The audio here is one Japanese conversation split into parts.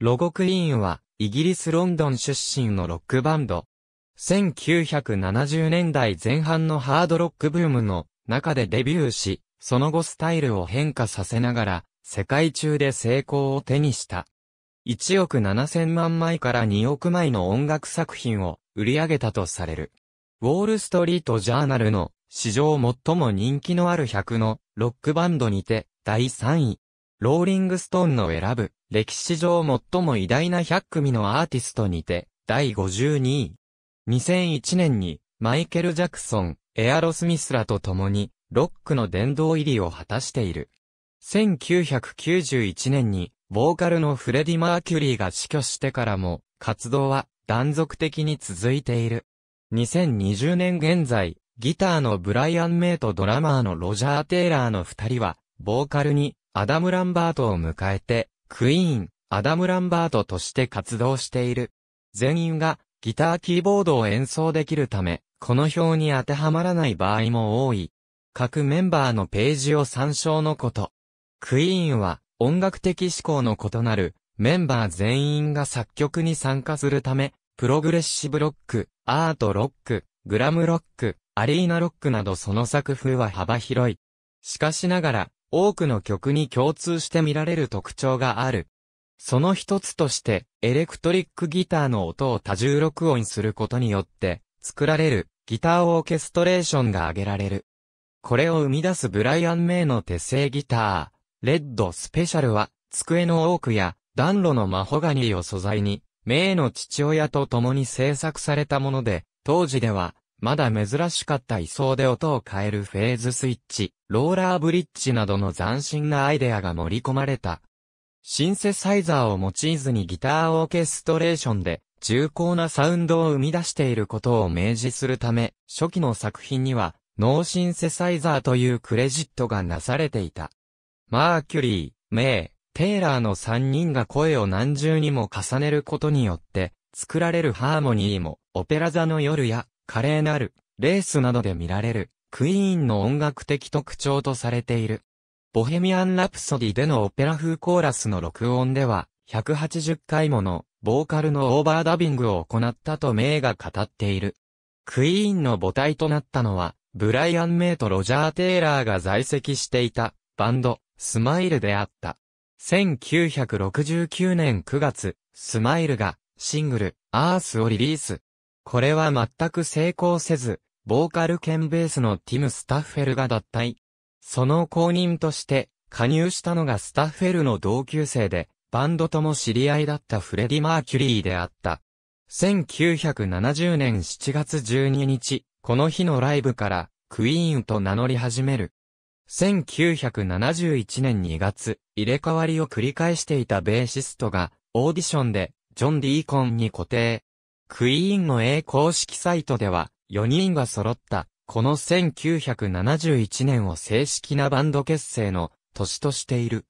ロゴクイーンは、イギリス・ロンドン出身のロックバンド。1970年代前半のハードロックブームの中でデビューし、その後スタイルを変化させながら、世界中で成功を手にした。1億7000万枚から2億枚の音楽作品を売り上げたとされる。ウォールストリートジャーナルの史上最も人気のある100のロックバンドにて第3位。ローリングストーンの選ぶ、歴史上最も偉大な100組のアーティストにて、第52位。2001年に、マイケル・ジャクソン、エアロスミスらと共に、ロックの殿堂入りを果たしている。1991年に、ボーカルのフレディ・マーキュリーが死去してからも、活動は断続的に続いている。2020年現在、ギターのブライアン・メイとドラマーのロジャー・テイラーの二人は、ボーカルにアダム・ランバートを迎えて、クイーン、アダム・ランバートとして活動している。全員がギターキーボードを演奏できるため、この表に当てはまらない場合も多い。各メンバーのページを参照のこと。クイーンは音楽的思考の異なるメンバー全員が作曲に参加するため、プログレッシブロック、アートロック、グラムロック、アリーナロックなどその作風は幅広い。しかしながら、多くの曲に共通して見られる特徴がある。その一つとして、エレクトリックギターの音を多重録音することによって、作られるギターオーケストレーションが挙げられる。これを生み出すブライアン・メイの手製ギター、レッド・スペシャルは、机の多くや暖炉のマホガニーを素材に、メイの父親と共に制作されたもので、当時ではまだ珍しかった位相で音を変えるフェーズスイッチ、ローラーブリッジなどの斬新なアイデアが盛り込まれた。シンセサイザーを用いずにギターオーケストレーションで重厚なサウンドを生み出していることを明示するため、初期の作品には、ノーシンセサイザーというクレジットがなされていた。マーキュリー、メイ、テイラーの3人が声を何重にも重ねることによって、作られるハーモニーも、オペラ座の夜や、華麗なる、レースなどで見られる、クイーンの音楽的特徴とされている。ボヘミアン・ラプソディでのオペラ風コーラスの録音では、180回もの、ボーカルのオーバーダビングを行ったと名が語っている。クイーンの母体となったのは、ブライアン・メイとロジャー・テイラーが在籍していた、バンド、スマイルであった。1969年9月、スマイルが、シングル、アースをリリース。これは全く成功せず、ボーカル兼ベースのティム・スタッフェルが脱退。その後任として、加入したのがスタッフェルの同級生で、バンドとも知り合いだったフレディ・マーキュリーであった。1970年7月12日、この日のライブから、クイーンと名乗り始める。1971年2月、入れ替わりを繰り返していたベーシストが、オーディションで、ジョン・ディーコンに固定。クイーンの A 公式サイトでは、4人が揃った、この1971年を正式なバンド結成の年としている。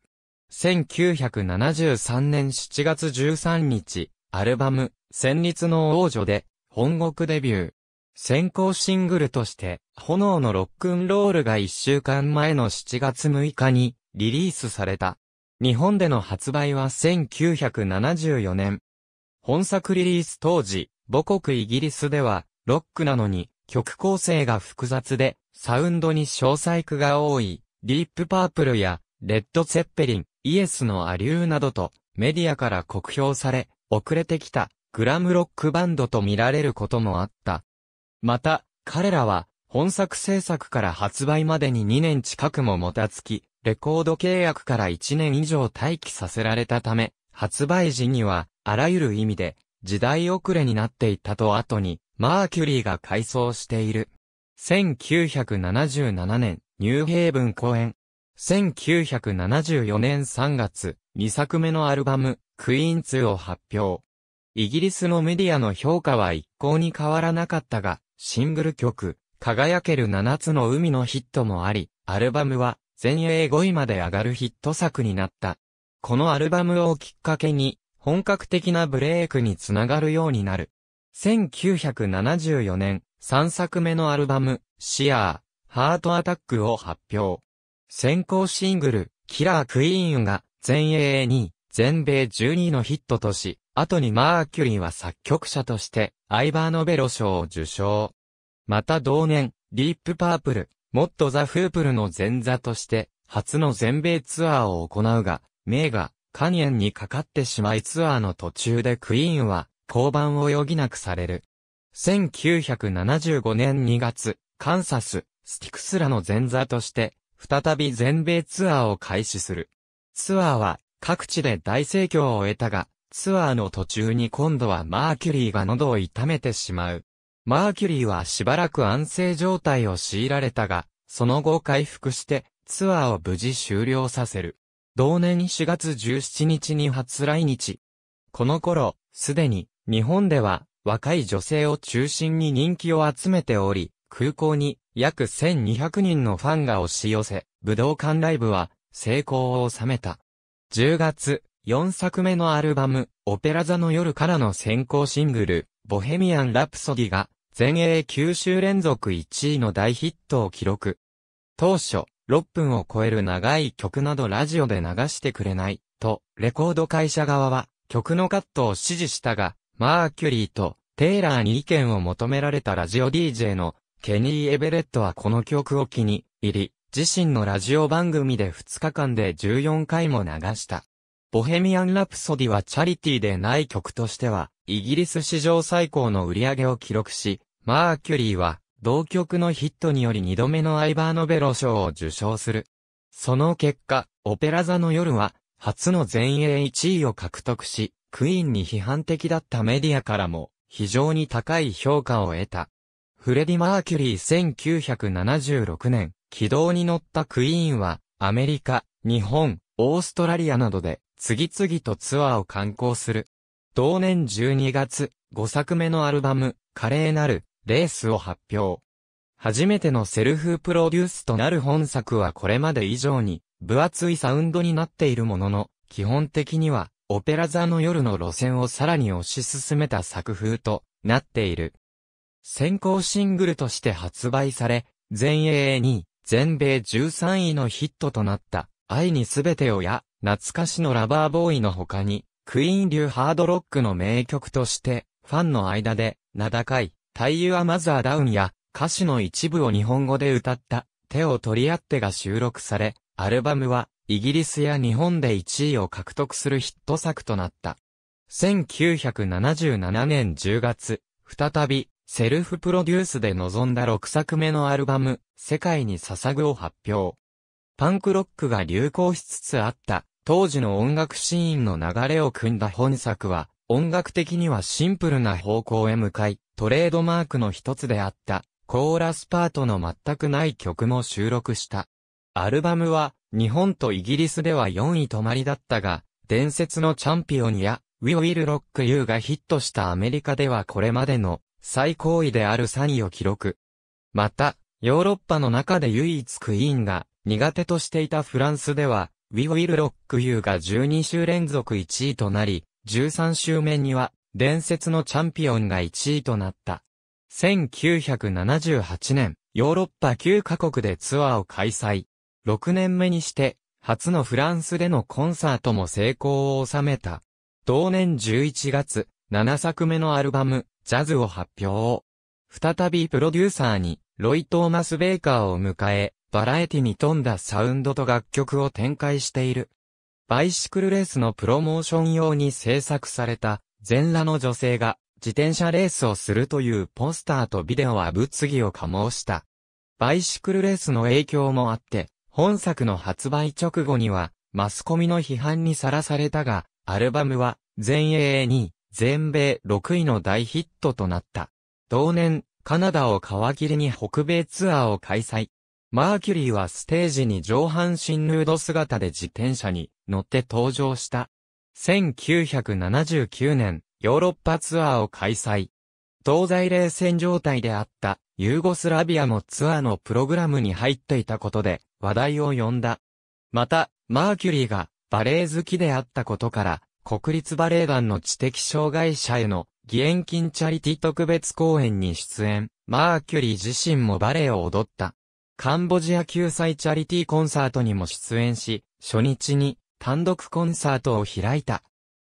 1973年7月13日、アルバム、戦慄の王女で、本国デビュー。先行シングルとして、炎のロックンロールが1週間前の7月6日にリリースされた。日本での発売は1974年本作リリース当時、母国イギリスでは、ロックなのに、曲構成が複雑で、サウンドに小細工が多い、ディープパープルや、レッド・セッペリン、イエスのアリューなどと、メディアから酷評され、遅れてきた、グラムロックバンドと見られることもあった。また、彼らは、本作制作から発売までに2年近くももたつき、レコード契約から1年以上待機させられたため、発売時には、あらゆる意味で、時代遅れになっていたと後に、マーキュリーが改装している。1977年、ニューヘイブン公演。1974年3月、2作目のアルバム、クイーン2を発表。イギリスのメディアの評価は一向に変わらなかったが、シングル曲、輝ける7つの海のヒットもあり、アルバムは全英5位まで上がるヒット作になった。このアルバムをきっかけに、本格的なブレイクにつながるようになる。1974年、3作目のアルバム、シアー、ハートアタックを発表。先行シングル、キラークイーンが全英2位、全米12位のヒットとし、後にマーキュリーは作曲者として、アイバーノベロ賞を受賞。また同年、ディープパープル、モッとザ・フープルの前座として、初の全米ツアーを行うが、名画、カニエンにかかってしまいツアーの途中でクイーンは降板を余儀なくされる。1975年2月、カンサス、スティクスらの前座として、再び全米ツアーを開始する。ツアーは各地で大盛況を得たが、ツアーの途中に今度はマーキュリーが喉を痛めてしまう。マーキュリーはしばらく安静状態を強いられたが、その後回復してツアーを無事終了させる。同年4月17日に初来日。この頃、すでに、日本では、若い女性を中心に人気を集めており、空港に約1200人のファンが押し寄せ、武道館ライブは成功を収めた。10月、4作目のアルバム、オペラ座の夜からの先行シングル、ボヘミアン・ラプソディが、全英9週連続1位の大ヒットを記録。当初、6分を超える長い曲などラジオで流してくれない、と、レコード会社側は、曲のカットを指示したが、マーキュリーとテイラーに意見を求められたラジオ DJ のケニー・エベレットはこの曲を気に入り、自身のラジオ番組で2日間で14回も流した。ボヘミアン・ラプソディはチャリティーでない曲としては、イギリス史上最高の売り上げを記録し、マーキュリーは同曲のヒットにより2度目のアイバーノベロ賞を受賞する。その結果、オペラ座の夜は、初の全英1位を獲得し、クイーンに批判的だったメディアからも、非常に高い評価を得た。フレディ・マーキュリー1976年、軌道に乗ったクイーンは、アメリカ、日本、オーストラリアなどで、次々とツアーを観光する。同年12月、5作目のアルバム、華麗なる、レースを発表。初めてのセルフプロデュースとなる本作はこれまで以上に分厚いサウンドになっているものの、基本的にはオペラ座の夜の路線をさらに推し進めた作風となっている。先行シングルとして発売され、全英2位、全米13位のヒットとなった愛にすべてをや懐かしのラバーボーイの他に、クイーン流ハードロックの名曲として、ファンの間で名高い。イユアマザーダウンや歌詞の一部を日本語で歌った手を取り合ってが収録され、アルバムはイギリスや日本で1位を獲得するヒット作となった。1977年10月、再びセルフプロデュースで臨んだ6作目のアルバム、世界に捧ぐを発表。パンクロックが流行しつつあった、当時の音楽シーンの流れを組んだ本作は、音楽的にはシンプルな方向へ向かい、トレードマークの一つであった、コーラスパートの全くない曲も収録した。アルバムは、日本とイギリスでは4位止まりだったが、伝説のチャンピオンや、We Will Rock You がヒットしたアメリカではこれまでの最高位である3位を記録。また、ヨーロッパの中で唯一クイーンが苦手としていたフランスでは、We Will Rock You が12週連続1位となり、13週目には伝説のチャンピオンが1位となった。1978年、ヨーロッパ9カ国でツアーを開催。6年目にして、初のフランスでのコンサートも成功を収めた。同年11月、7作目のアルバム、ジャズを発表。再びプロデューサーに、ロイ・トーマス・ベイカーを迎え、バラエティに富んだサウンドと楽曲を展開している。バイシクルレースのプロモーション用に制作された全裸の女性が自転車レースをするというポスターとビデオは物議を醸した。バイシクルレースの影響もあって、本作の発売直後には、マスコミの批判にさらされたが、アルバムは、全英2位、全米6位の大ヒットとなった。同年、カナダを皮切りに北米ツアーを開催。マーキュリーはステージに上半身ヌード姿で自転車に乗って登場した。1979年、ヨーロッパツアーを開催。東西冷戦状態であったユーゴスラビアもツアーのプログラムに入っていたことで話題を呼んだ。また、マーキュリーがバレエ好きであったことから、国立バレエ団の知的障害者への義援金チャリティ特別公演に出演、マーキュリー自身もバレエを踊った。カンボジア救済チャリティコンサートにも出演し、初日に単独コンサートを開いた。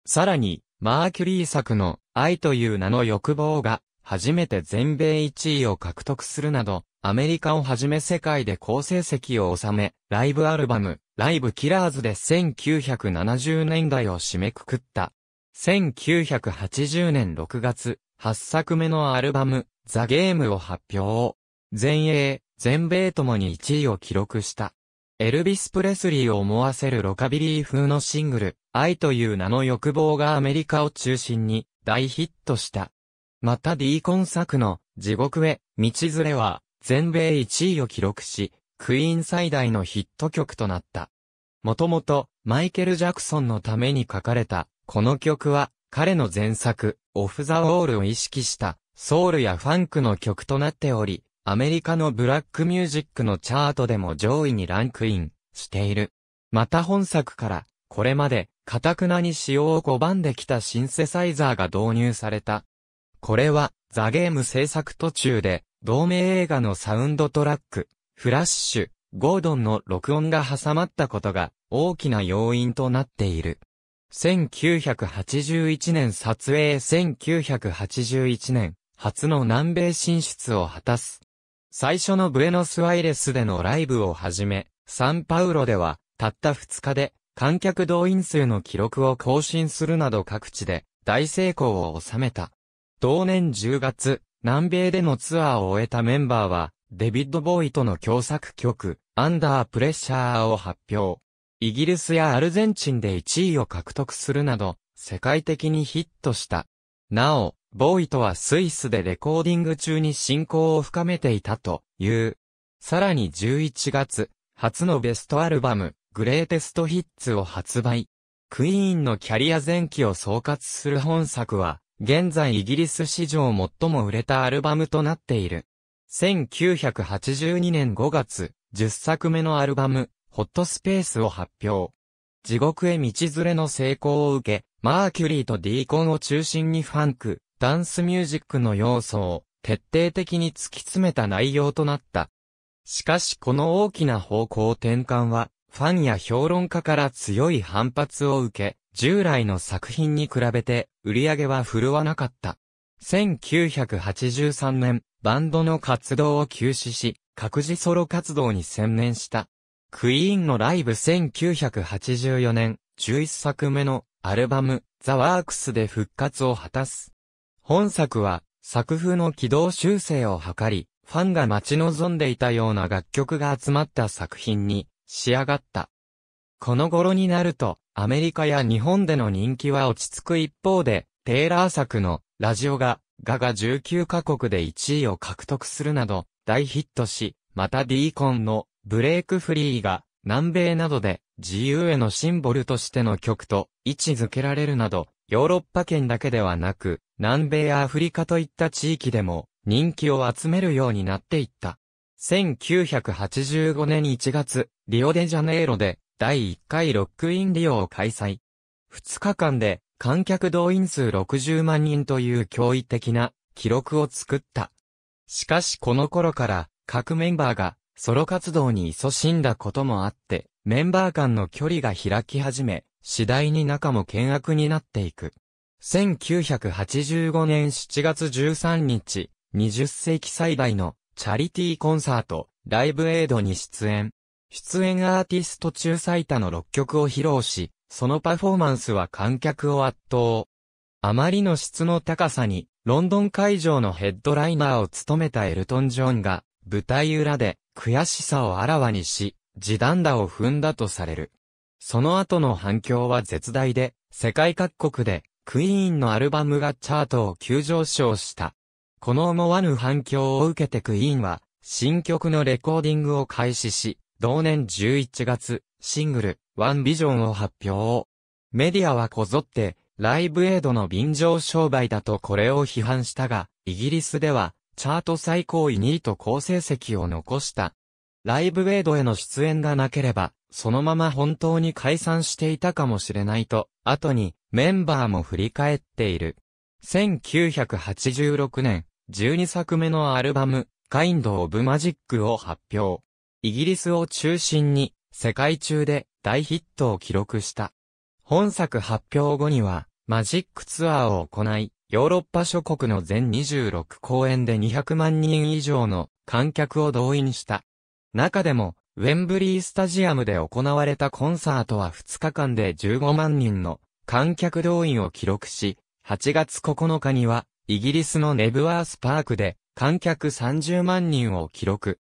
さらに、マーキュリー作の愛という名の欲望が初めて全米1位を獲得するなど、アメリカをはじめ世界で好成績を収め、ライブアルバム、ライブキラーズで1970年代を締めくくった。1980年6月、8作目のアルバム、ザ・ゲームを発表。全英、全米ともに1位を記録した。エルビス・プレスリーを思わせるロカビリー風のシングル、愛という名の欲望がアメリカを中心に大ヒットした。またディーコン作の地獄へ、道連れは全米1位を記録し、クイーン最大のヒット曲となった。もともとマイケル・ジャクソンのために書かれた、この曲は彼の前作、オフ・ザ・ウォールを意識した、ソウルやファンクの曲となっており、アメリカのブラックミュージックのチャートでも上位にランクインしている。また本作から、これまで、カタクナに使用を拒んできたシンセサイザーが導入された。これは、ザゲーム制作途中で、同名映画のサウンドトラック、フラッシュ、ゴードンの録音が挟まったことが、大きな要因となっている。1981年撮影1981年、初の南米進出を果たす。最初のブエノスアイレスでのライブをはじめ、サンパウロでは、たった2日で、観客動員数の記録を更新するなど各地で、大成功を収めた。同年10月、南米でのツアーを終えたメンバーは、デビッド・ボーイとの共作曲、アンダー・プレッシャーを発表。イギリスやアルゼンチンで1位を獲得するなど、世界的にヒットした。なお、ボーイとはスイスでレコーディング中に進行を深めていたという。さらに11月、初のベストアルバム、グレーテストヒッツを発売。クイーンのキャリア前期を総括する本作は、現在イギリス史上最も売れたアルバムとなっている。1982年5月、10作目のアルバム、ホットスペースを発表。地獄へ道連れの成功を受け、マーキュリーとディーコンを中心にファンク、ダンスミュージックの要素を徹底的に突き詰めた内容となった。しかしこの大きな方向転換は、ファンや評論家から強い反発を受け、従来の作品に比べて売り上げは振るわなかった。1983年、バンドの活動を休止し、各自ソロ活動に専念した。クイーンのライブ1984年、11作目のアルバム、ザ・ワークスで復活を果たす。本作は、作風の軌道修正を図り、ファンが待ち望んでいたような楽曲が集まった作品に仕上がった。この頃になると、アメリカや日本での人気は落ち着く一方で、テイラー作のラジオが、ガが19カ国で1位を獲得するなど、大ヒットし、またディーコンのブレイクフリーが南米などで自由へのシンボルとしての曲と位置づけられるなど、ヨーロッパ圏だけではなく、南米やアフリカといった地域でも人気を集めるようになっていった。1985年1月、リオデジャネイロで第1回ロックインリオを開催。2日間で観客動員数60万人という驚異的な記録を作った。しかしこの頃から各メンバーがソロ活動に勤しんだこともあって、メンバー間の距離が開き始め、次第に仲も険悪になっていく。1985年7月13日、20世紀最大のチャリティーコンサート、ライブエイドに出演。出演アーティスト中最多の6曲を披露し、そのパフォーマンスは観客を圧倒。あまりの質の高さに、ロンドン会場のヘッドライナーを務めたエルトン・ジョンが、舞台裏で悔しさをあらわにし、地団打を踏んだとされる。その後の反響は絶大で、世界各国でクイーンのアルバムがチャートを急上昇した。この思わぬ反響を受けてクイーンは、新曲のレコーディングを開始し、同年11月、シングル、ワンビジョンを発表。メディアはこぞって、ライブエイドの便乗商売だとこれを批判したが、イギリスでは、チャート最高位2位と好成績を残した。ライブエイドへの出演がなければ、そのまま本当に解散していたかもしれないと、後に、メンバーも振り返っている。1986年、12作目のアルバム、Kind of Magic を発表。イギリスを中心に、世界中で大ヒットを記録した。本作発表後には、マジックツアーを行い、ヨーロッパ諸国の全26公演で200万人以上の観客を動員した。中でも、ウェンブリースタジアムで行われたコンサートは2日間で15万人の観客動員を記録し、8月9日には、イギリスのネブワースパークで、観客30万人を記録。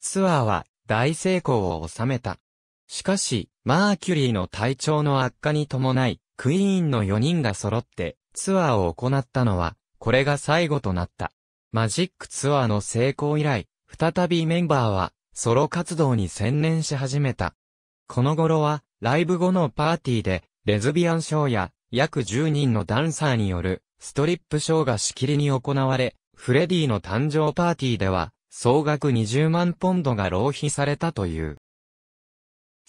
ツアーは大成功を収めた。しかし、マーキュリーの体調の悪化に伴い、クイーンの4人が揃ってツアーを行ったのは、これが最後となった。マジックツアーの成功以来、再びメンバーはソロ活動に専念し始めた。この頃は、ライブ後のパーティーで、レズビアンショーや、約10人のダンサーによる、ストリップショーがしきりに行われ、フレディの誕生パーティーでは、総額20万ポンドが浪費されたという。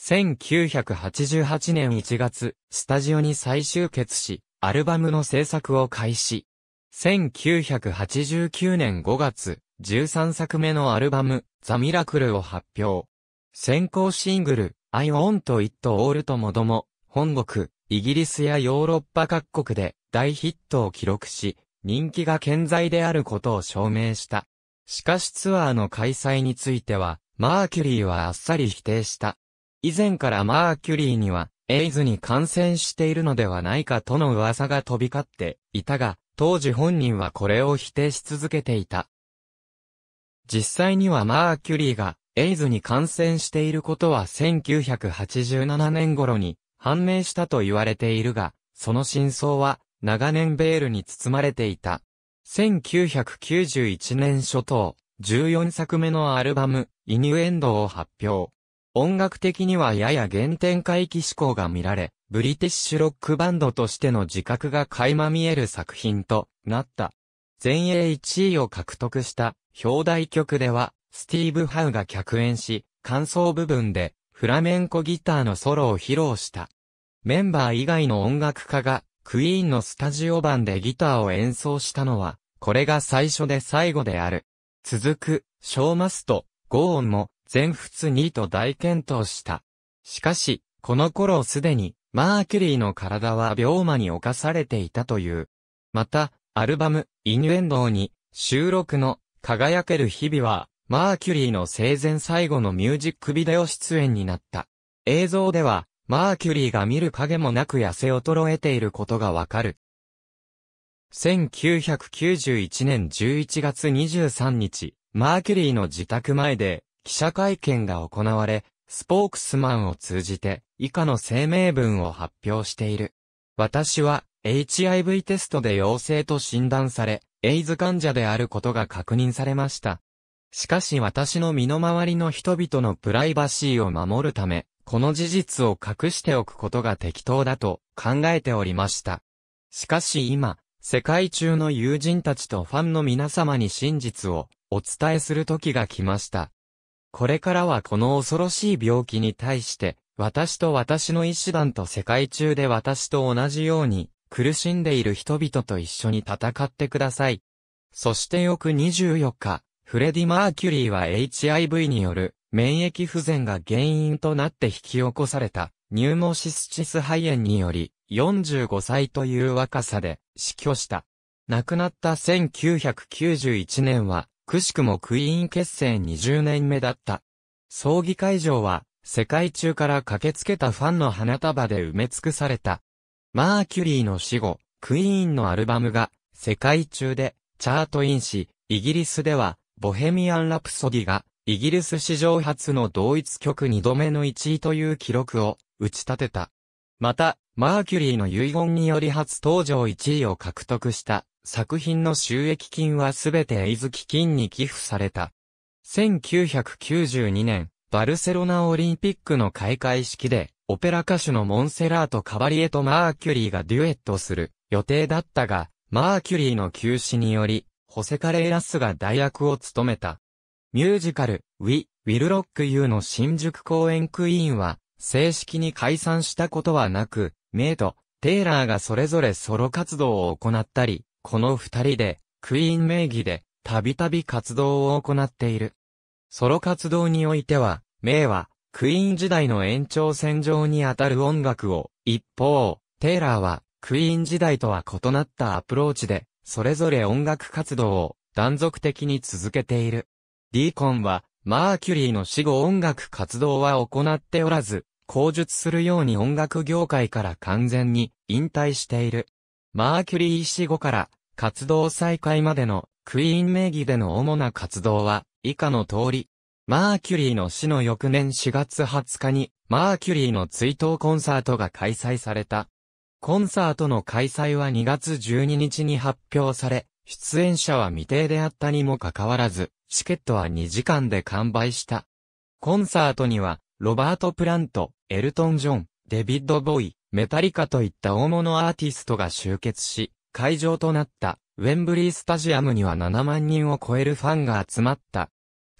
1988年1月、スタジオに再集結し、アルバムの制作を開始。1989年5月、13作目のアルバム、ザ・ミラクルを発表。先行シングル、I want it all ともども、本国、イギリスやヨーロッパ各国で大ヒットを記録し、人気が健在であることを証明した。しかしツアーの開催については、マーキュリーはあっさり否定した。以前からマーキュリーには、エイズに感染しているのではないかとの噂が飛び交っていたが、当時本人はこれを否定し続けていた。実際にはマーキュリーがエイズに感染していることは1987年頃に判明したと言われているが、その真相は長年ベールに包まれていた。1991年初頭、14作目のアルバム、イニュエンドを発表。音楽的にはやや原点回帰思考が見られ、ブリティッシュロックバンドとしての自覚が垣間見える作品となった。前衛1位を獲得した表題曲では、スティーブ・ハウが客演し、感想部分で、フラメンコギターのソロを披露した。メンバー以外の音楽家が、クイーンのスタジオ版でギターを演奏したのは、これが最初で最後である。続く、ショーマスト、ゴーンも、全仏2と大健闘した。しかし、この頃すでに、マーキュリーの体は病魔に侵されていたという。また、アルバム、イニュエンドーに、収録の輝ける日々は、マーキュリーの生前最後のミュージックビデオ出演になった。映像では、マーキュリーが見る影もなく痩せ衰えていることがわかる。1991年11月23日、マーキュリーの自宅前で記者会見が行われ、スポークスマンを通じて以下の声明文を発表している。私は HIV テストで陽性と診断され、エイズ患者であることが確認されました。しかし私の身の回りの人々のプライバシーを守るため、この事実を隠しておくことが適当だと考えておりました。しかし今、世界中の友人たちとファンの皆様に真実をお伝えする時が来ました。これからはこの恐ろしい病気に対して、私と私の医師団と世界中で私と同じように、苦しんでいる人々と一緒に戦ってください。そして翌24日、フレディ・マーキュリーは HIV による免疫不全が原因となって引き起こされたニューモシスチス肺炎により45歳という若さで死去した。亡くなった1991年はくしくもクイーン結成20年目だった。葬儀会場は世界中から駆けつけたファンの花束で埋め尽くされた。マーキュリーの死後、クイーンのアルバムが世界中でチャートインし、イギリスではボヘミアン・ラプソディがイギリス史上初の同一曲二度目の一位という記録を打ち立てた。また、マーキュリーの遺言により初登場一位を獲得した作品の収益金はすべてエイズ基金に寄付された。1992年、バルセロナオリンピックの開会式で、オペラ歌手のモンセラート・カバリエとマーキュリーがデュエットする予定だったが、マーキュリーの休止により、ホセ・カレーラスが代役を務めた。ミュージカル、ウィ・ウィルロック・ユーの新宿公演クイーンは、正式に解散したことはなく、メイとテイラーがそれぞれソロ活動を行ったり、この二人で、クイーン名義で、たびたび活動を行っている。ソロ活動においては、メイは、クイーン時代の延長線上にあたる音楽を、一方、テイラーは、クイーン時代とは異なったアプローチで、それぞれ音楽活動を断続的に続けている。ディーコンは、マーキュリーの死後音楽活動は行っておらず、口述するように音楽業界から完全に引退している。マーキュリー死後から活動再開までのクイーン名義での主な活動は以下の通りマーキュリーの死の翌年4月20日に、マーキュリーの追悼コンサートが開催された。コンサートの開催は2月12日に発表され、出演者は未定であったにもかかわらず、チケットは2時間で完売した。コンサートには、ロバート・プラント、エルトン・ジョン、デビッド・ボイ、メタリカといった大物アーティストが集結し、会場となったウェンブリースタジアムには7万人を超えるファンが集まった。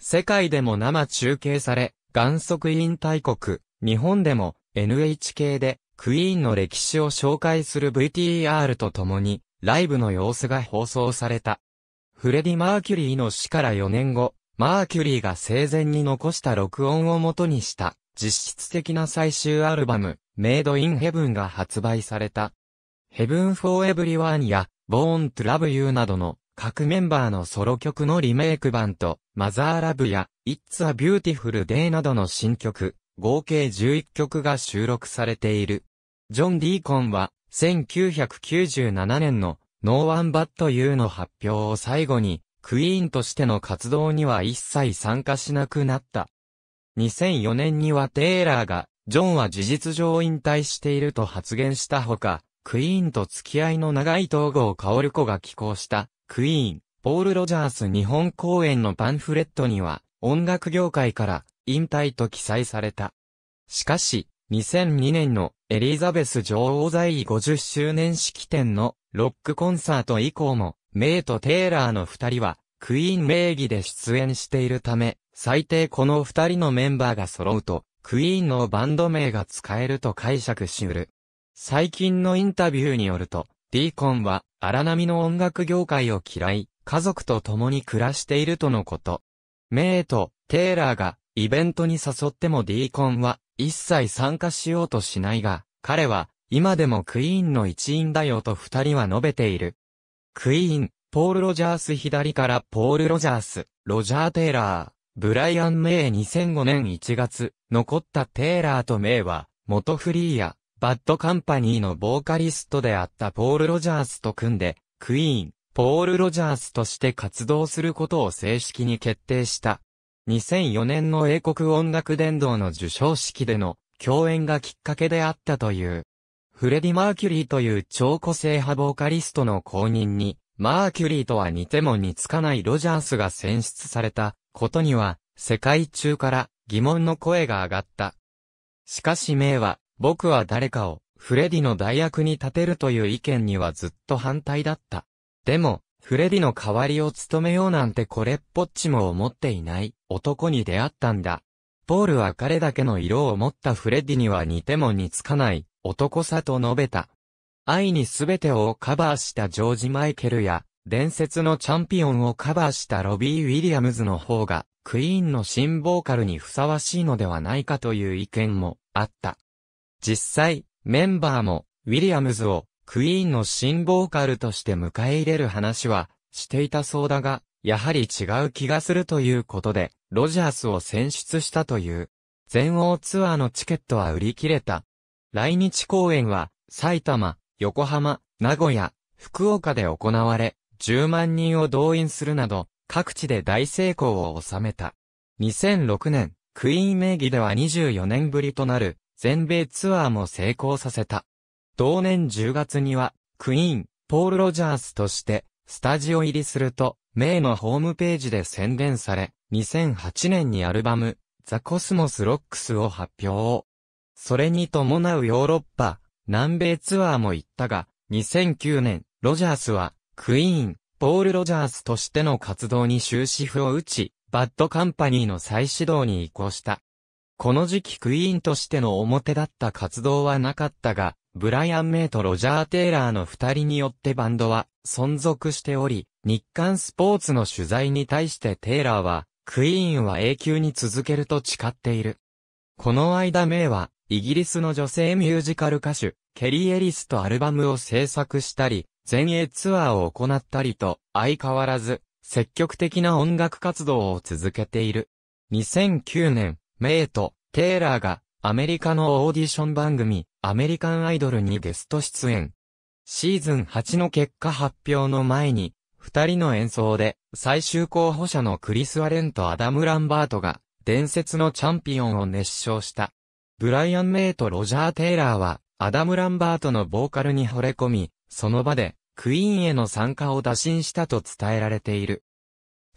世界でも生中継され、元則委員大国、日本でも NHK でクイーンの歴史を紹介する VTR とともに、ライブの様子が放送された。フレディ・マーキュリーの死から4年後、マーキュリーが生前に残した録音を元にした、実質的な最終アルバム、メイド・イン・ヘブンが発売された。ヘブン・フォー・エブリワンや、ボーン・トゥ・ラブ・ユーなどの各メンバーのソロ曲のリメイク版と、マザーラブや、It's a Beautiful Day などの新曲、合計11曲が収録されている。ジョン・ディーコンは、1997年の No One But You の発表を最後に、クイーンとしての活動には一切参加しなくなった。2004年にはテイラーが、ジョンは事実上引退していると発言したほか、クイーンと付き合いの長い東郷薫子が寄稿した、クイーン、ポール・ロジャース日本公演のパンフレットには、音楽業界から引退と記載された。しかし、2002年のエリザベス女王在位50周年式典のロックコンサート以降も、メイとテイラーの二人は、クイーン名義で出演しているため、最低この二人のメンバーが揃うと、クイーンのバンド名が使えると解釈しうる。最近のインタビューによると、ディーコンは荒波の音楽業界を嫌い、家族と共に暮らしているとのこと。メイとテイラーがイベントに誘ってもディーコンは一切参加しようとしないが、彼は今でもクイーンの一員だよと二人は述べている。クイーン、ポール・ロジャース左からポール・ロジャース、ロジャー・テイラー、ブライアン・メイ2005年1月、残ったテイラーとメイは、元フリーやバッドカンパニーのボーカリストであったポール・ロジャースと組んで、クイーン、ポール・ロジャースとして活動することを正式に決定した。2004年の英国音楽殿堂の受賞式での共演がきっかけであったという。フレディ・マーキュリーという超個性派ボーカリストの公認に、マーキュリーとは似ても似つかないロジャースが選出されたことには、世界中から疑問の声が上がった。しかし名は、僕は誰かをフレディの代役に立てるという意見にはずっと反対だった。でも、フレディの代わりを務めようなんてこれっぽっちも思っていない男に出会ったんだ。ポールは彼だけの色を持ったフレディには似ても似つかない男さと述べた。愛にすべてをカバーしたジョージ・マイケルや伝説のチャンピオンをカバーしたロビー・ウィリアムズの方がクイーンの新ボーカルにふさわしいのではないかという意見もあった。実際、メンバーも、ウィリアムズを、クイーンの新ボーカルとして迎え入れる話は、していたそうだが、やはり違う気がするということで、ロジャースを選出したという。全欧ツアーのチケットは売り切れた。来日公演は、埼玉、横浜、名古屋、福岡で行われ、10万人を動員するなど、各地で大成功を収めた。2006年、クイーン名義では24年ぶりとなる、全米ツアーも成功させた。同年10月には、クイーン、ポール・ロジャースとして、スタジオ入りすると、名のホームページで宣伝され、2008年にアルバム、ザ・コスモス・ロックスを発表。それに伴うヨーロッパ、南米ツアーも行ったが、2009年、ロジャースは、クイーン、ポール・ロジャースとしての活動に終止符を打ち、バッドカンパニーの再始動に移行した。この時期クイーンとしての表だった活動はなかったが、ブライアン・メイとロジャー・テイラーの二人によってバンドは存続しており、日刊スポーツの取材に対してテイラーは、クイーンは永久に続けると誓っている。この間メイは、イギリスの女性ミュージカル歌手、ケリー・エリスとアルバムを制作したり、全英ツアーを行ったりと、相変わらず、積極的な音楽活動を続けている。2009年、メイト、テイラーがアメリカのオーディション番組アメリカンアイドルにゲスト出演。シーズン8の結果発表の前に、二人の演奏で最終候補者のクリス・アレンとアダム・ランバートが伝説のチャンピオンを熱唱した。ブライアン・メイト・ロジャー・テイラーはアダム・ランバートのボーカルに惚れ込み、その場でクイーンへの参加を打診したと伝えられている。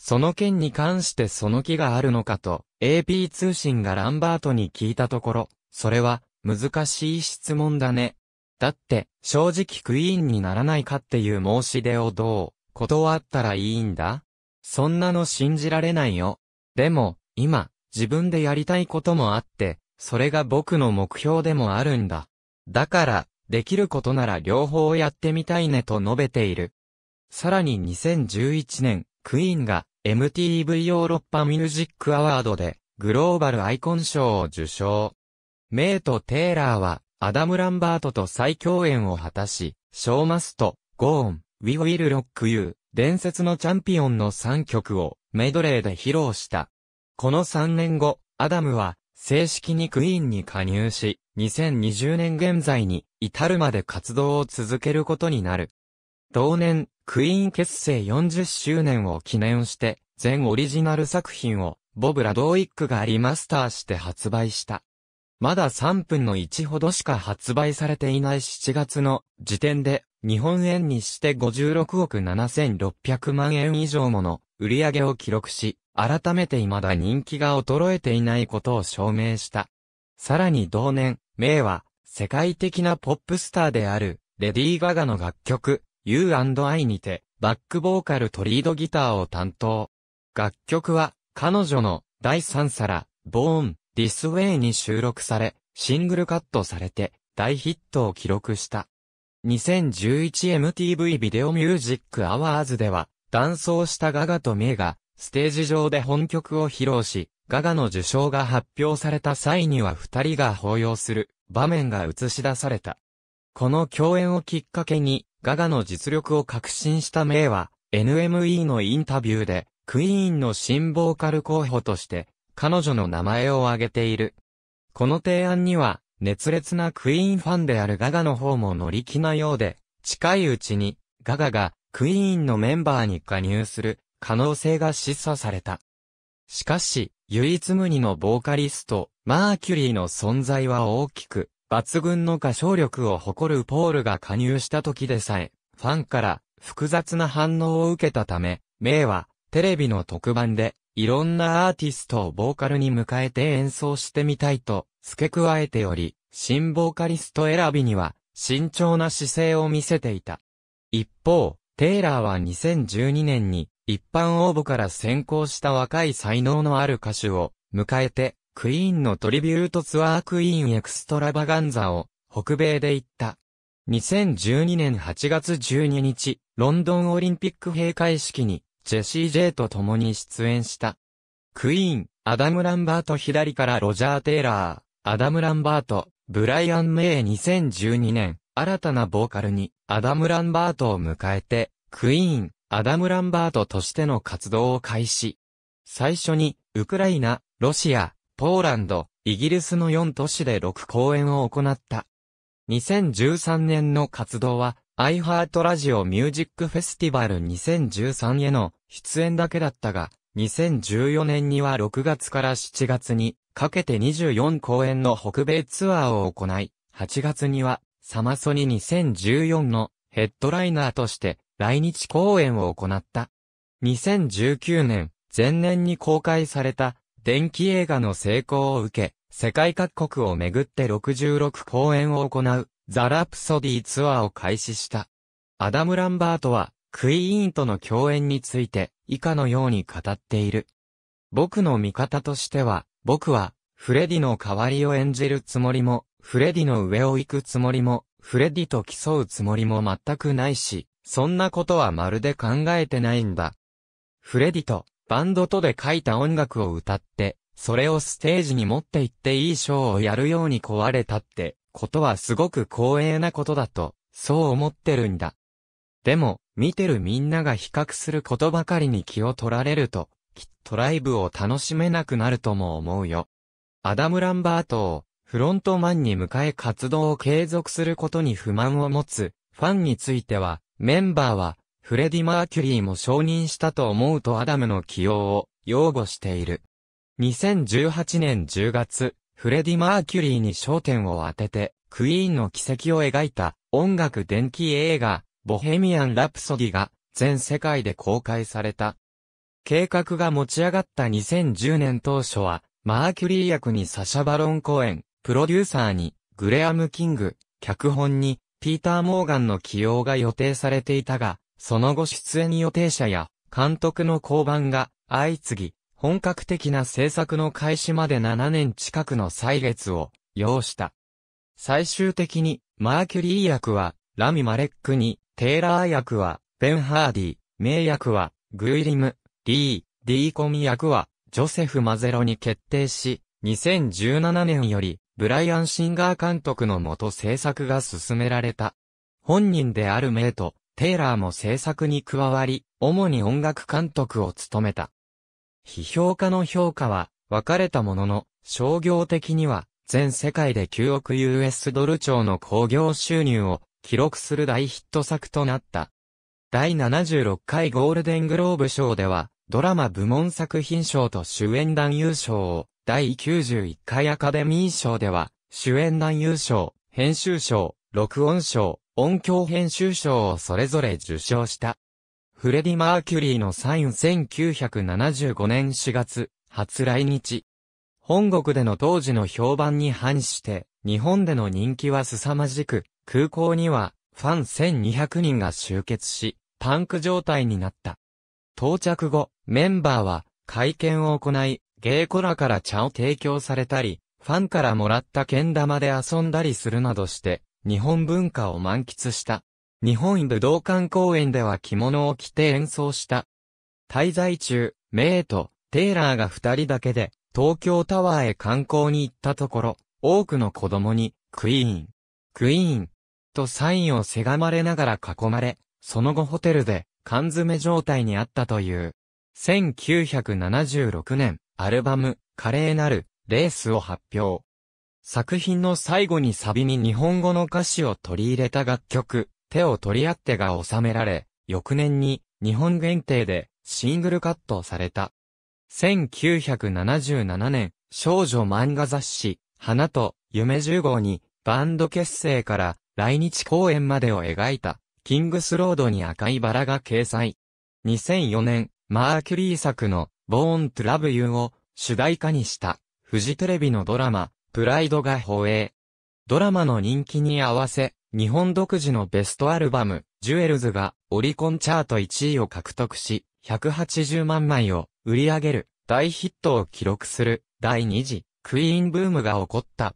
その件に関してその気があるのかと、AP 通信がランバートに聞いたところ、それは、難しい質問だね。だって、正直クイーンにならないかっていう申し出をどう、断ったらいいんだそんなの信じられないよ。でも、今、自分でやりたいこともあって、それが僕の目標でもあるんだ。だから、できることなら両方やってみたいねと述べている。さらに2011年、クイーンが MTV ヨーロッパミュージックアワードでグローバルアイコン賞を受賞。メイとテイラーはアダム・ランバートと再共演を果たし、ショーマスト、ゴーン、ウィ w i ル・ロック・ユー、伝説のチャンピオンの3曲をメドレーで披露した。この3年後、アダムは正式にクイーンに加入し、2020年現在に至るまで活動を続けることになる。同年、クイーン結成40周年を記念して、全オリジナル作品を、ボブ・ラドーイックがリマスターして発売した。まだ3分の1ほどしか発売されていない7月の時点で、日本円にして56億7600万円以上もの売り上げを記録し、改めて未だ人気が衰えていないことを証明した。さらに同年、名は、世界的なポップスターである、レディー・ガガの楽曲、U&I にて、バックボーカルとリードギターを担当。楽曲は、彼女の第3皿、ボーン、ディスウェイに収録され、シングルカットされて、大ヒットを記録した。2011MTV ビデオミュージックアワーズでは、断層したガガとメイが、ステージ上で本曲を披露し、ガガの受賞が発表された際には二人が抱擁する場面が映し出された。この共演をきっかけに、ガガの実力を確信したメイは、NME のインタビューで、クイーンの新ボーカル候補として、彼女の名前を挙げている。この提案には、熱烈なクイーンファンであるガガの方も乗り気なようで、近いうちに、ガガがクイーンのメンバーに加入する可能性が示唆された。しかし、唯一無二のボーカリスト、マーキュリーの存在は大きく、抜群の歌唱力を誇るポールが加入した時でさえ、ファンから複雑な反応を受けたため、メイはテレビの特番でいろんなアーティストをボーカルに迎えて演奏してみたいと付け加えており、新ボーカリスト選びには慎重な姿勢を見せていた。一方、テイラーは2012年に一般応募から先行した若い才能のある歌手を迎えてクイーンのトリビュートツアークイーンエクストラバガンザを北米で行った。2012年8月12日、ロンドンオリンピック閉会式にジェシー・ジェイと共に出演した。クイーン、アダム・ランバート左からロジャー・テイラー、アダム・ランバート、ブライアン・メイ2012年、新たなボーカルに、アダム・ランバートを迎えて、クイーン、アダム・ランバートとしての活動を開始。最初に、ウクライナ、ロシア、ポーランド、イギリスの4都市で6公演を行った。2013年の活動は、アイハートラジオミュージックフェスティバル2013への出演だけだったが、2014年には6月から7月にかけて24公演の北米ツアーを行い、8月にはサマソニ2014のヘッドライナーとして来日公演を行った。2019年、前年に公開された電気映画の成功を受け、世界各国をめぐって66公演を行う、ザ・ラプソディツアーを開始した。アダム・ランバートは、クイーンとの共演について、以下のように語っている。僕の味方としては、僕は、フレディの代わりを演じるつもりも、フレディの上を行くつもりも、フレディと競うつもりも全くないし、そんなことはまるで考えてないんだ。フレディとバンドとで書いた音楽を歌って、それをステージに持って行っていいショーをやるように壊れたってことはすごく光栄なことだと、そう思ってるんだ。でも、見てるみんなが比較することばかりに気を取られると、きっとライブを楽しめなくなるとも思うよ。アダム・ランバートをフロントマンに迎え活動を継続することに不満を持つファンについては、メンバーはフレディ・マーキュリーも承認したと思うとアダムの起用を擁護している。2018年10月、フレディ・マーキュリーに焦点を当てて、クイーンの軌跡を描いた音楽電気映画、ボヘミアン・ラプソディが全世界で公開された。計画が持ち上がった2010年当初は、マーキュリー役にサシャ・バロン・コエン、プロデューサーに、グレアム・キング、脚本に、ピーター・モーガンの起用が予定されていたが、その後出演予定者や監督の降板が相次ぎ、本格的な制作の開始まで7年近くの歳月を要した。最終的に、マーキュリー役は、ラミ・マレックに、テイラー役は、ベン・ハーディ、名役は、グイリム、リー、ディーコミ役は、ジョセフ・マゼロに決定し、2017年より、ブライアン・シンガー監督のもと制作が進められた。本人であるメイと、テイラーも制作に加わり、主に音楽監督を務めた。批評家の評価は分かれたものの、商業的には全世界で9億 US ドル超の興行収入を記録する大ヒット作となった。第76回ゴールデングローブ賞では、ドラマ部門作品賞と主演男優賞を、第91回アカデミー賞では、主演男優賞、編集賞、録音賞、音響編集賞をそれぞれ受賞した。フレディ・マーキュリーのサイン1975年4月、初来日。本国での当時の評判に反して、日本での人気は凄まじく、空港にはファン1200人が集結し、パンク状態になった。到着後、メンバーは会見を行い、ゲイコラから茶を提供されたり、ファンからもらった剣玉で遊んだりするなどして、日本文化を満喫した。日本武道館公演では着物を着て演奏した。滞在中、メイとテイラーが二人だけで東京タワーへ観光に行ったところ、多くの子供にクイーン、クイーンとサインをせがまれながら囲まれ、その後ホテルで缶詰状態にあったという。1976年、アルバム、華麗なる、レースを発表。作品の最後にサビに日本語の歌詞を取り入れた楽曲、手を取り合ってが収められ、翌年に日本限定でシングルカットされた。1977年、少女漫画雑誌、花と夢10号にバンド結成から来日公演までを描いた、キングスロードに赤いバラが掲載。2004年、マーキュリー作のボーン・トゥ・ラブ・ユーを主題歌にした、フジテレビのドラマ、プライドが放映。ドラマの人気に合わせ、日本独自のベストアルバム、ジュエルズがオリコンチャート1位を獲得し、180万枚を売り上げる大ヒットを記録する第2次クイーンブームが起こった。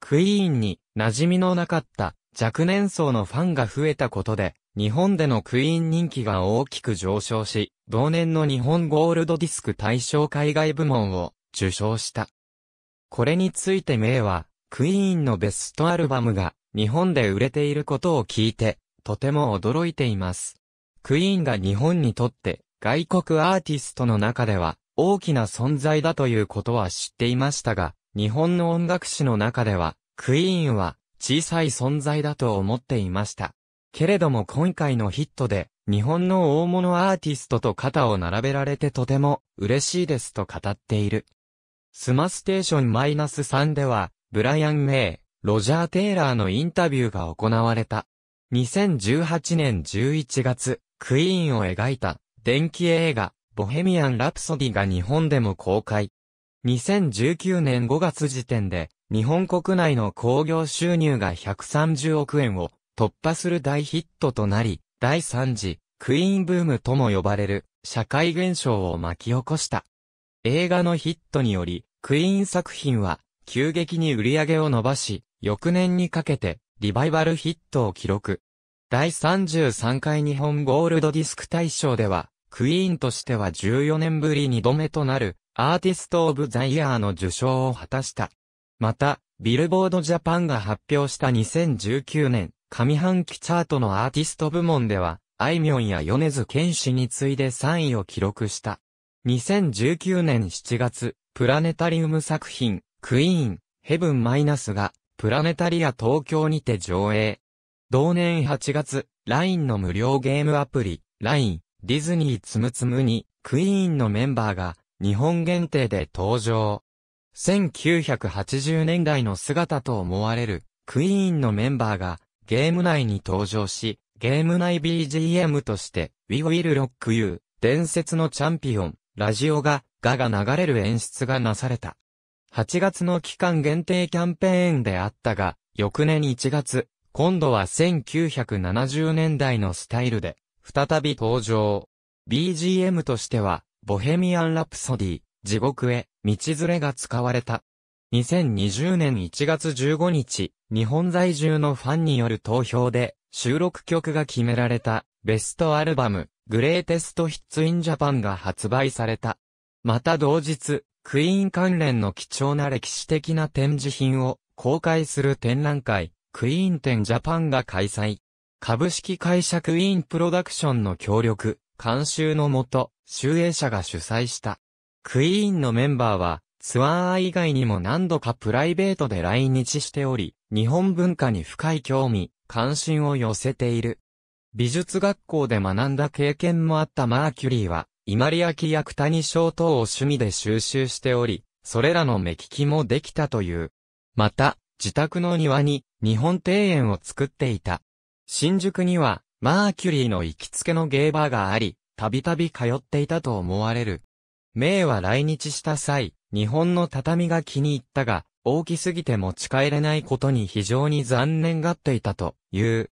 クイーンに馴染みのなかった若年層のファンが増えたことで、日本でのクイーン人気が大きく上昇し、同年の日本ゴールドディスク大賞海外部門を受賞した。これについてメイは、クイーンのベストアルバムが日本で売れていることを聞いて、とても驚いています。クイーンが日本にとって外国アーティストの中では大きな存在だということは知っていましたが、日本の音楽史の中では、クイーンは小さい存在だと思っていました。けれども今回のヒットで、日本の大物アーティストと肩を並べられてとても嬉しいですと語っている。スマステーションマイナス -3 では、ブライアン・メイ、ロジャー・テイラーのインタビューが行われた。2018年11月、クイーンを描いた、電気映画、ボヘミアン・ラプソディが日本でも公開。2019年5月時点で、日本国内の興行収入が130億円を突破する大ヒットとなり、第3次、クイーンブームとも呼ばれる、社会現象を巻き起こした。映画のヒットにより、クイーン作品は、急激に売り上げを伸ばし、翌年にかけて、リバイバルヒットを記録。第33回日本ゴールドディスク大賞では、クイーンとしては14年ぶり2度目となる、アーティスト・オブ・ザ・イヤーの受賞を果たした。また、ビルボード・ジャパンが発表した2019年、上半期チャートのアーティスト部門では、あいみょんや米津玄師に次いで3位を記録した。2019年7月、プラネタリウム作品、クイーン、ヘブンマイナスが、プラネタリア東京にて上映。同年8月、LINE の無料ゲームアプリ、LINE、ディズニーつむつむに、クイーンのメンバーが、日本限定で登場。1980年代の姿と思われる、クイーンのメンバーが、ゲーム内に登場し、ゲーム内 BGM として、We Will Rock You、伝説のチャンピオン、ラジオが、だが流れる演出がなされた。8月の期間限定キャンペーンであったが、翌年1月、今度は1970年代のスタイルで、再び登場。BGM としては、ボヘミアン・ラプソディ、地獄へ、道連れが使われた。2020年1月15日、日本在住のファンによる投票で、収録曲が決められた、ベストアルバム、グレイテストヒッツインジャパンが発売された。また同日、クイーン関連の貴重な歴史的な展示品を公開する展覧会、クイーン展ジャパンが開催。株式会社クイーンプロダクションの協力、監修のもと、集英社が主催した。クイーンのメンバーは、ツアー以外にも何度かプライベートで来日しており、日本文化に深い興味、関心を寄せている。美術学校で学んだ経験もあったマーキュリーは、マリアキやタニ小等を趣味で収集しており、それらの目利きもできたという。また、自宅の庭に日本庭園を作っていた。新宿には、マーキュリーの行きつけのゲーバーがあり、たびたび通っていたと思われる。イは来日した際、日本の畳が気に入ったが、大きすぎて持ち帰れないことに非常に残念がっていたという。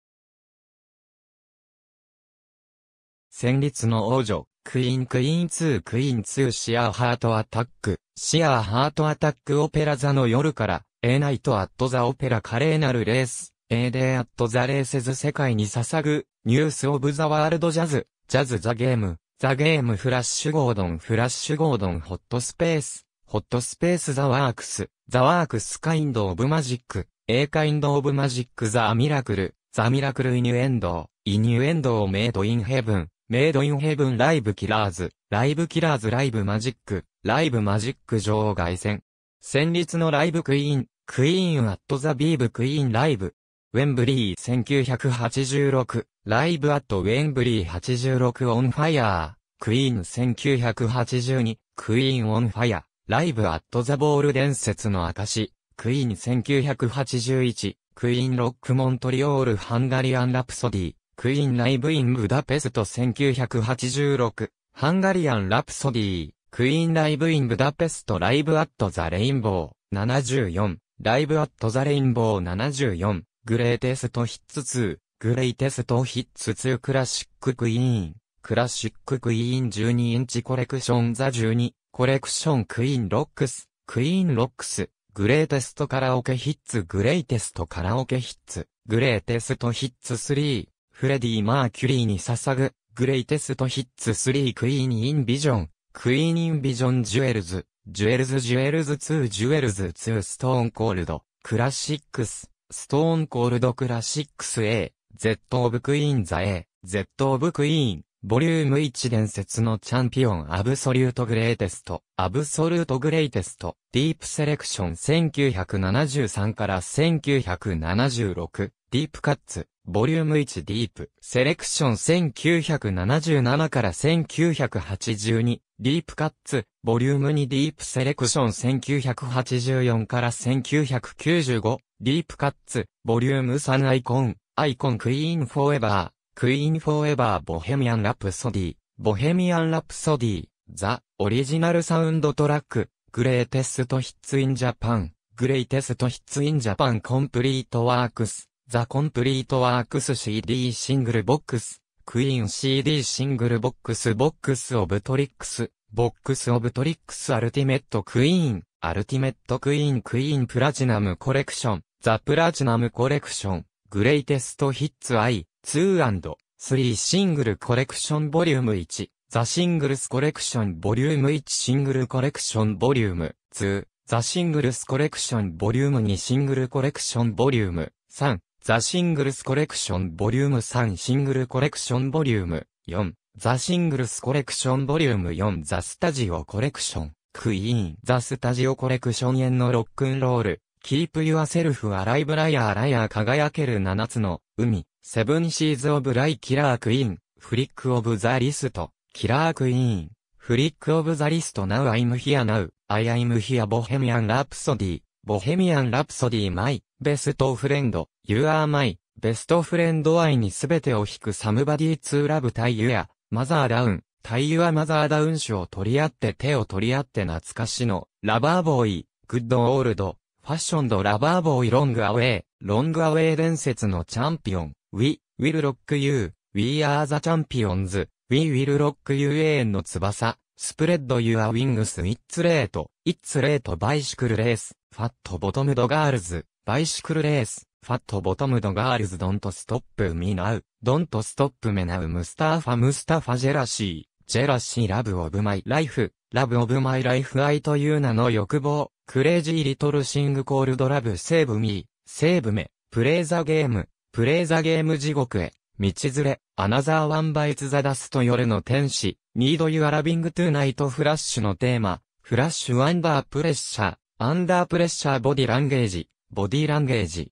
戦慄の王女、クイーンクイーン2クイーン2シアーハートアタック、シアーハートアタックオペラ座の夜から、A ナイトアットザオペラ華麗なるレース、A デーアットザレーセズ世界に捧ぐ、ニュースオブザワールドジャズ、ジャズザゲーム、ザゲームフラッシュゴードンフラッシュゴードンホットスペース、ホットスペースザワークス、ザワークスカインドオブマジック、A カインドオブマジックザミラクル、ザミラクルイニュエンド、イニュエンドをメイドインヘブン、メイドインヘブンライブキラーズ、ライブキラーズライブマジック、ライブマジック女王外戦。戦慄のライブクイーン、クイーンアットザビーブクイーンライブ。ウェンブリー1986、ライブアットウェンブリー86オンファイアー、クイーン1982、クイーンオンファイア、ライブアットザボール伝説の証、クイーン1981、クイーンロックモントリオールハンガリアンラプソディ、クイーンライブインブダペスト1986、ハンガリアンラプソディー、クイーンライブインブダペストライブアットザレインボー74、ライブアットザレインボー74、グレーテストヒッツ2、グレイテストヒッツ2クラシッククイーン、クラシッククイーン12インチコレクションザ12、コレクションクイーンロックス、クイーンロックス、グレーテストカラオケヒッツグレイテストカラオケヒッツ、グレーテストヒッツ3、フレディ・マーキュリーに捧ぐ、グレイテストヒッツ3クイーン・イン・ビジョン、クイーン・イン・ビジョン・ジュエルズ、ジュエルズ・ジュエルズ2ジュエルズ2ストーン・コールド、クラシックス、ストーン・コールド・クラシックス A、Z オブ・クイーン・ザ A、Z オブ・クイーン、ボリューム1伝説のチャンピオンアブソリュートグレイテスト、アブソルートグレイテスト、ディープセレクション1973から1976、ディープカッツ、ボリューム1ディープ、セレクション1977から1982、ディープカッツ、ボリューム2ディープセレクション1984から1995、ディープカッツ、ボリューム3アイコン、アイコンクイーンフォーエバー、クイーンフォーエバーボヘミアンラプソディ、ボヘミアンラプソディ、ザ、オリジナルサウンドトラック、グレイテストヒッツインジャパン、グレイテストヒッツインジャパンコンプリートワークス、ザ・コンプリートワークス CD シングルボックス、クイーン CD シングルボックスボックスオブトリックス、ボックスオブトリックスアルティメットクイーン、アルティメットクイーンクイーンプラチナムコレクション、ザ・プラチナムコレクション、グレイテストヒッツア I2&3 シングルコレクションボリューム1、ザ・シングルスコレクションボリューム1シングルコレクションボリューム2、ザ・シングルスコレクションボリューム2シングルコレクションボリューム3、ザ・シングルス・コレクション・ボリューム3シングル・コレクション・ボリューム4ザ・シングルス・コレクション・ボリューム4ザ・スタジオ・コレクションクイーンザ・スタジオ・コレクション円のロックンロールキープ・ユア・セルフ・アライブ・ライアー・ライアー輝ける7つの海セブン・シーズ・オブ・ライ・キラー・クイーンフリック・オブ・ザ・リストキラー・クイーンフリック・オブ・ザ・リストナウ・アイム・ヒア・ナウ・アイ・アイム・ヒア・ボヘミアン・ラプソディ・ボヘミアン・ラプソディ・ o h ベストフレンド、You are my, ベストフレンド愛にすべてを引くサムバディツーラブ対ユや、マザーダウン、対ユはマザーダウン種を取り合って手を取り合って懐かしの、ラバーボーイ、グッドオールド、ファッションドラバーボーイロングアウェイ、ロングアウェイ伝説のチャンピオン、ウィ、ウィルロックユー、ウィーアーザチャンピオンズ、ウィ p i o n s We w i ー l r の翼、spread your wings it's late, it's late bicycle race, fat bottomed girls, bicycle race, fat bottomed girls don't stop me now, don't stop me now Mustafa Mustafa jealousy, jealousy love of my life, love of my life I という名の欲望、crazy little sing called love save me, save me, play the game, play the game 地獄へ。道連れ、アナザーワンバイツザダスト夜の天使、ニードユアラビングトゥナイトフラッシュのテーマ、フラッシュアンダープレッシャー、アンダープレッシャーボディランゲージ、ボディランゲージ。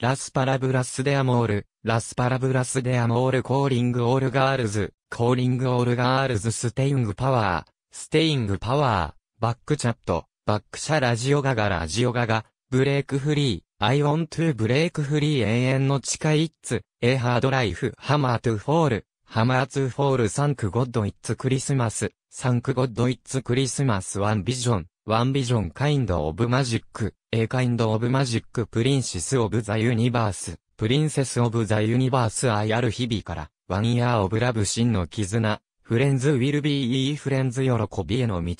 ラスパラブラスデアモール、ラスパラブラスデアモールコーリングオールガールズ、コーリングオールガールズステイングパワー、ステイングパワー、バックチャット、バックシャラジオガガラジオガガ、ブレイクフリー、I want to break free 永遠の誓い It's a hard life hammer to fall hammer to fall thank God it's Christmas thank God it's Christmas one vision one vision kind of magic a kind of magic princess of the universe princess プリンセス・オブ・ザ・ユニバー e 愛ある日々から、one year of love 真の絆、friends will be e friends 喜びへの道、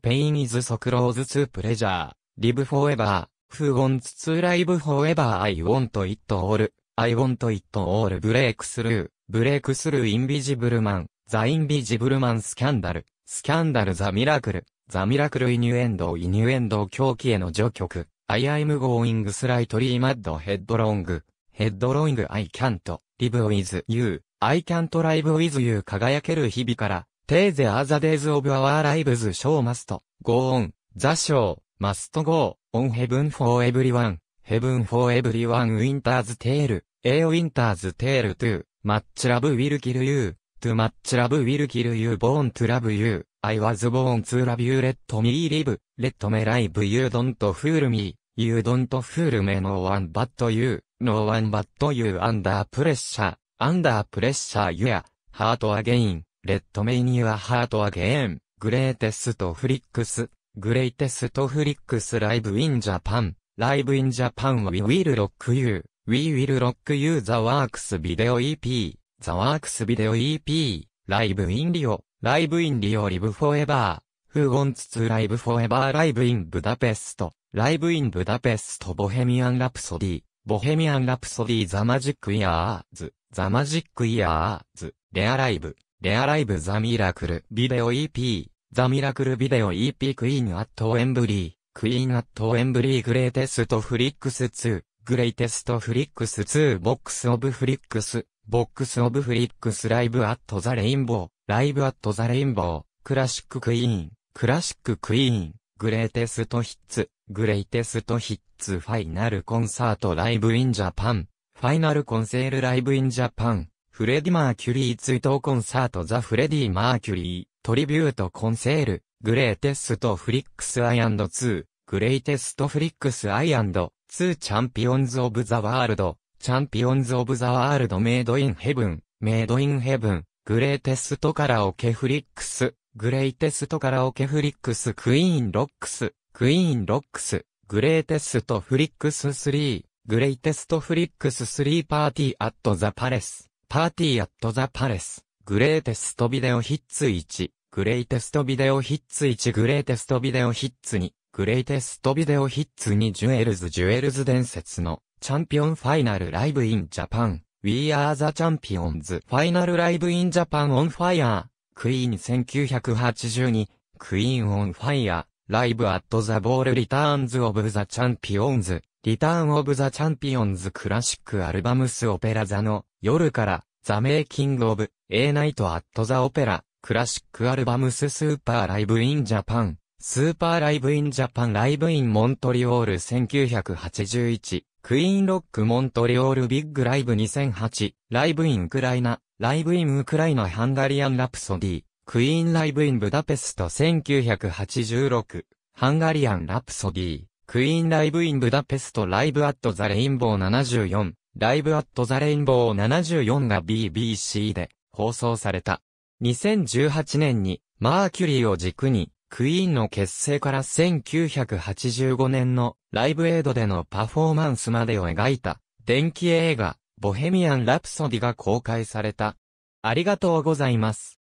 pain is so close to pleasure live forever Who wants to live forever? I want it all. I want it all. Breakthrough. Breakthrough Invisible Man. The Invisible Man Scandal. Scandal The Miracle. The Miracle Innuendo Innuendo 狂気への序曲。I am going slightly mad headlong. Headlong I can't live with you. I can't live with you 輝ける日々から。t a y the other days of our lives show must go on. The show. Must Go, On Heaven for Everyone, Heaven for Everyone Winter's Tale, A Winter's Tale to, Much Love Will Kill You, To Much Love Will Kill You Born to Love You, I Was Born to Love You Let Me Live, Let Me Live You Don't Fool Me, You Don't Fool Me No One But You, No One But You Under Pressure, Under Pressure Your a e Heart Again, Let Me In Your Heart Again, Greatest Flicks グレイテストフリックスライブインジャパン。ライブインジャパンは We Will Rock You。We Will Rock You The Works v i d e p The Works v i d e p ライブインリオ。ライブインリオリブフォエバー。Who wants to live forever? ライブインブダペスト。ライブインブダペストボヘミアンラプソディ。ボヘミアンラプソディザマジックイヤーズ。ザマジックイヤーズ。レアライブ。レアライブザミラクル。ビデオ EP。ザ・ミラクルビデオ EP クイーン・アット・エンブリー、クイーン・アット・エンブリー・グレイテスト・フリックス2、グレイテスト・フリックス2、ボックス・オブ・フリックス、ボックス・オブ・フリックス・ライブ・アット・ザ・レインボー、ライブ・アット・ザ・レインボー、クラシック・クイーン、クラシック・クイーン、グレイテスト・ヒッツ、グレイテスト・ヒッツ・ファイナル・コンサート・ライブ・イン・ジャパン、ファイナル・コンセール・ライブ・イン・ジャパン、フレディ・マーキュリー追悼コンサート・ザ・フレディ・マーキュリー、トリビュートコンセール、グレーテストフリックスアイアンド2、グレイテストフリックスアイアンド2チャンピオンズオブザワールド、チャンピオンズオブザワールドメイドインヘブン、メイドインヘブン、グレーテストカラオケフリックス、グレイテストカラオケフリックスクイーンロックス、クイーンロックス、グレーテストフリックス3、グレイテストフリックス3パーティーアットザパレス、パーティーアットザパレス。グレーテストビデオヒッツ1、グレイテストビデオヒッツ1、グレイテストビデオヒッツ2、グレイテストビデオヒッツ2、ジュエルズ、ジュエルズ伝説の、チャンピオンファイナルライブインジャパン、We are the champions ファイナルライブインジャパンオンファイアー、クイーン1982、クイーンオンファイアー、ライブアットザボールリターンズオブザチャンピオンズ、リターンオブザチャンピオンズクラシックアルバムスオペラ座の夜からザ・メイキング・オブ・エーナイト・アット・ザ・オペラ、クラシック・アルバムス・スーパー・ライブ・イン・ジャパン、スーパー・ライブ・イン・ジャパン・ライブ・イン・モントリオール1981、クイーン・ロック・モントリオール・ビッグ・ライブ2008、ライブ・イン・ウクライナ、ライブ・イン・ウクライナ・ハンガリアン・ラプソディ、クイーン・ライブ・イン・ブダペスト1986、ハンガリアン・ラプソディ、クイーン・ライブ・イン・ブダペスト・ライブ・アット・ザ・レインボー74、ライブアットザレインボー74が BBC で放送された。2018年にマーキュリーを軸にクイーンの結成から1985年のライブエイドでのパフォーマンスまでを描いた電気映画ボヘミアン・ラプソディが公開された。ありがとうございます。